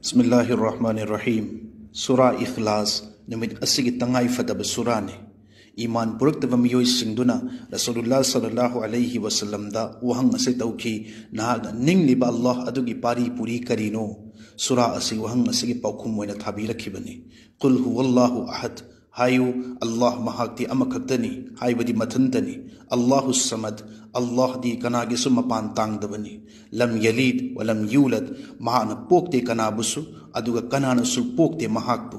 बिस्मिल्लाहिर्रहमानिर्रहीम ꯁꯨꯔꯥ ꯏꯈꯂꯥꯁ ꯅꯨꯃꯤꯠ ꯑꯁꯤꯒꯤ ꯇꯉꯥꯏ ꯐꯗꯕ ꯁꯨꯔꯥꯅꯤ ꯏꯃꯥꯟ ꯄꯨꯔꯛꯇꯕ ꯃꯤꯑꯣꯏꯁꯤꯡꯗꯨꯅ ꯔꯁꯨꯂꯨꯜꯂꯥ ꯁꯜꯂꯥꯍꯨ ꯑꯂꯩꯍꯤ ꯋꯁꯜꯂꯝꯗ ꯋꯥꯍꯪ ꯑꯁꯤ ꯇꯧꯈꯤ ꯅꯍꯥꯛꯅ ꯅꯤꯡꯂꯤꯕ ꯑꯜꯂꯥꯍ ꯑꯗꯨꯒꯤ ꯄꯥꯔꯤ ꯄꯨꯔꯤ ꯀꯔꯤꯅꯣ ꯁꯨꯔꯥ ꯑꯁꯤ ꯋꯥꯍꯪ ꯑꯁꯤꯒꯤ ꯄꯥꯎꯈꯨꯝ ꯑꯣꯏꯅ ꯊꯥꯕꯤꯔꯛꯈꯤꯕꯅꯤ ꯀꯨꯜ ꯍꯨ ꯑꯍꯗ هايو الله محاك مهاكتي أما كتني هاي بدي متن متنتني الله السمد الله دي كنا جسم مبان تانغ دبني لم يليد ولم يولد مهانا بوكتي كنا بسو أدوغا كنا نسو محاك بو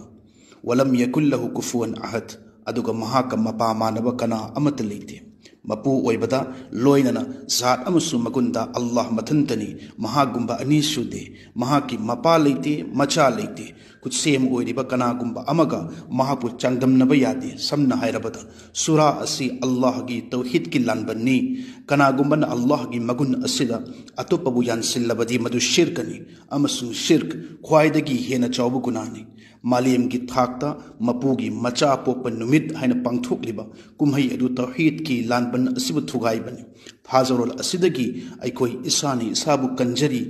ولم يكن له كفوان أحد أدوغا مهاك مبا مانبا كنا أمت ليتي ꯃꯄꯨ ꯑꯣꯏꯕꯗ ꯂꯣꯏꯅꯅ ꯖꯥꯠ ꯑꯃꯁꯨꯡ ꯃꯒꯨꯟꯗ ꯑꯜꯂꯥꯍ ꯃꯊꯟꯇꯅꯤ ꯃꯍꯥꯛꯒꯨꯝꯕ ꯑꯅꯤ ꯁꯨꯗꯦ ꯃꯍꯥꯛꯀꯤ ꯃꯄꯥ ꯂꯩꯇꯦ ꯃꯆꯥ ꯂꯩꯇꯦ ꯈꯨꯠꯁꯦꯝ ꯑꯣꯏꯔꯤꯕ ꯀꯅꯥꯒꯨꯝꯕ ꯑꯃꯒ ꯃꯍꯥꯛꯄꯨ ꯆꯥꯡꯗꯝꯅꯕ ꯌꯥꯗꯦ ꯁꯝꯅ ꯍꯥꯏꯔꯕꯗ ꯁꯨꯔꯥ ꯑꯁꯤ ꯑꯜꯂꯥꯍꯒꯤ ꯇꯧꯍꯤꯠꯀꯤ ꯂꯥꯟꯕꯟꯅꯤ ꯀꯅꯥꯒꯨꯝꯕꯅ ꯑꯜꯂꯥꯍꯒꯤ ꯃꯒꯨꯟ ꯑꯁꯤꯗ ꯑꯇꯣꯞꯄꯕꯨ ꯌꯥꯟꯁꯤꯜꯂꯕꯗꯤ ꯃꯗꯨ ꯁꯤꯔꯀꯅꯤ ꯑꯃꯁꯨꯡ ꯁꯤꯔꯛ ꯈ꯭ꯋꯥꯏꯗꯒꯤ ꯍꯦꯟꯅ ꯆꯥꯎꯕ ꯒꯨꯅꯥꯅꯤ ꯃꯥꯂꯦꯝꯒꯤ ꯊꯥꯛꯇ ꯃꯄꯨꯒꯤ ꯃꯆꯥ ꯄꯣꯛꯄ ꯅꯨꯃꯤꯠ ꯍꯥꯏꯅ ꯄꯥꯡꯊꯣꯛꯂꯤꯕ ꯀꯨꯝꯍꯩ ꯑꯗꯨ ꯇꯧꯍꯤꯠꯀꯤ ꯂꯥꯟ ꯂꯥꯟꯕꯟ ꯑꯁꯤꯕꯨ ꯊꯨꯒꯥꯏꯕꯅꯤ ꯊꯥꯖꯔꯣꯜ ꯑꯁꯤꯗꯒꯤ ꯑꯩꯈꯣꯏ ꯏꯁꯥꯅ ꯏꯁꯥꯕꯨ ꯀꯟꯖꯔꯤ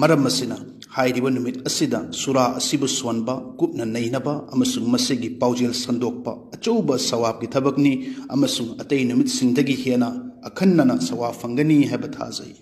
ꯃꯔꯝ ꯑꯁꯤꯅ ꯍꯥꯏꯔꯤꯕ ꯅꯨꯃꯤꯠ ꯑꯁꯤꯗ ꯁꯨꯔꯥ ꯑꯁꯤꯕꯨ ꯁꯣꯟꯕ ꯀꯨꯞꯅ ꯅꯩꯅꯕ ꯑꯃꯁꯨꯡ ꯃꯁꯤꯒꯤ ꯄꯥꯎꯖꯦꯜ ꯁꯟꯗꯣꯛꯄ ꯑꯆꯧꯕ ꯁꯋꯥꯕꯀꯤ ꯊꯕꯛꯅꯤ ꯑꯃꯁꯨꯡ ꯑꯇꯩ ꯅꯨꯃꯤꯠꯁꯤꯡꯗꯒꯤ ꯍꯦꯟꯅ ꯑꯈꯟꯅꯅ ꯁꯋꯥ ꯐꯪꯒꯅꯤ ꯍꯥꯏꯕ ꯊꯥꯖꯩ